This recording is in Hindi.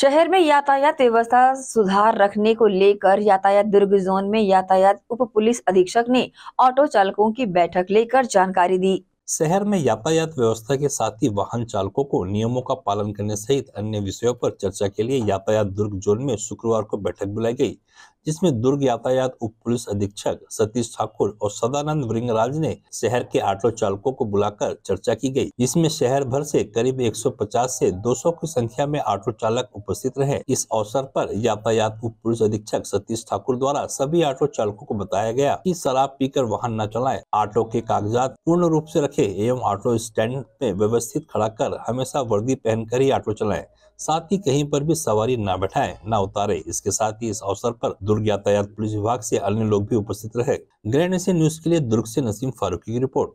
शहर में यातायात व्यवस्था सुधार रखने को लेकर यातायात दुर्ग जोन में यातायात उप पुलिस अधीक्षक ने ऑटो चालकों की बैठक लेकर जानकारी दी शहर में यातायात व्यवस्था के साथ ही वाहन चालकों को नियमों का पालन करने सहित अन्य विषयों पर चर्चा के लिए यातायात दुर्ग जोन में शुक्रवार को बैठक बुलाई गई जिसमें दुर्ग यातायात उप पुलिस अधीक्षक सतीश ठाकुर और सदानंद वृंगराज ने शहर के ऑटो चालकों को बुलाकर चर्चा की गई जिसमें शहर भर से करीब 150 से 200 की संख्या में ऑटो चालक उपस्थित रहे इस अवसर पर यातायात उप पुलिस अधीक्षक सतीश ठाकुर द्वारा सभी ऑटो चालकों को बताया गया कि शराब पीकर वाहन न चलाएं, ऑटो के कागजात पूर्ण रूप से रखे एवं ऑटो स्टैंड में व्यवस्थित खड़ा कर हमेशा वर्दी पहनकर ही ऑटो चलाए साथ ही कहीं पर भी सवारी न बैठाए न उतारे इसके साथ ही इस अवसर आरोप दुर्ग यातायात पुलिस विभाग से अन्य लोग भी उपस्थित रहे ग्रैंड एशियन न्यूज के लिए दुर्ग से नसीम फारूकी की रिपोर्ट